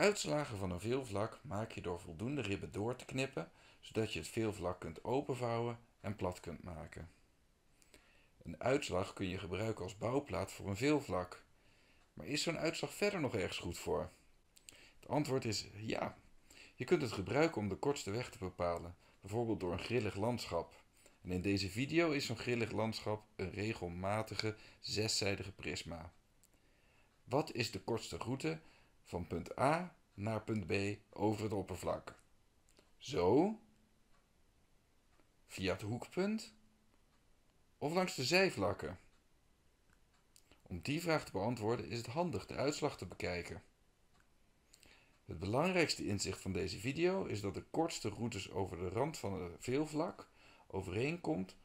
Uitslagen van een veelvlak maak je door voldoende ribben door te knippen, zodat je het veelvlak kunt openvouwen en plat kunt maken. Een uitslag kun je gebruiken als bouwplaat voor een veelvlak. Maar is zo'n uitslag verder nog ergens goed voor? Het antwoord is ja. Je kunt het gebruiken om de kortste weg te bepalen, bijvoorbeeld door een grillig landschap. En in deze video is zo'n grillig landschap een regelmatige zeszijdige prisma. Wat is de kortste route van punt A naar punt B over het oppervlak. Zo, via het hoekpunt of langs de zijvlakken. Om die vraag te beantwoorden is het handig de uitslag te bekijken. Het belangrijkste inzicht van deze video is dat de kortste routes over de rand van een veelvlak overeenkomt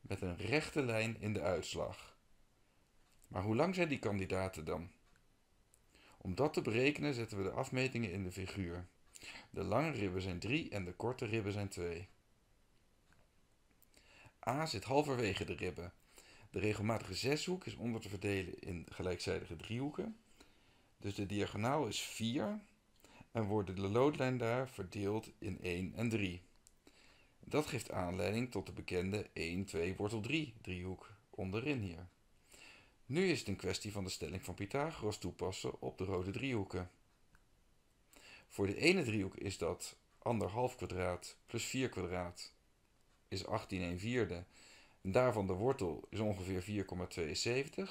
met een rechte lijn in de uitslag. Maar hoe lang zijn die kandidaten dan? Om dat te berekenen zetten we de afmetingen in de figuur. De lange ribben zijn 3 en de korte ribben zijn 2. A zit halverwege de ribben. De regelmatige zeshoek is onder te verdelen in gelijkzijdige driehoeken. Dus de diagonaal is 4 en worden de loodlijn daar verdeeld in 1 en 3. Dat geeft aanleiding tot de bekende 1, 2, wortel 3 driehoek onderin hier. Nu is het een kwestie van de stelling van Pythagoras toepassen op de rode driehoeken. Voor de ene driehoek is dat anderhalf kwadraat plus 4 kwadraat is 18 vierde. En daarvan de wortel is ongeveer 4,72.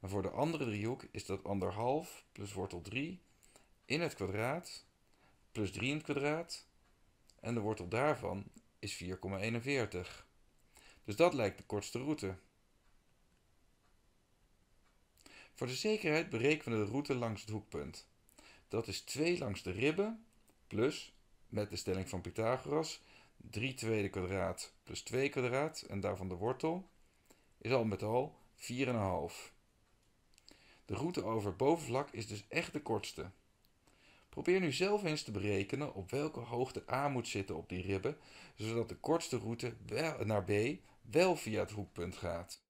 En voor de andere driehoek is dat anderhalf plus wortel 3 in het kwadraat plus 3 in het kwadraat. En de wortel daarvan is 4,41. Dus dat lijkt de kortste route. Voor de zekerheid berekenen we de route langs het hoekpunt. Dat is 2 langs de ribben plus, met de stelling van Pythagoras, 3 tweede kwadraat plus 2 kwadraat en daarvan de wortel is al met al 4,5. De route over het bovenvlak is dus echt de kortste. Probeer nu zelf eens te berekenen op welke hoogte A moet zitten op die ribben, zodat de kortste route wel naar B wel via het hoekpunt gaat.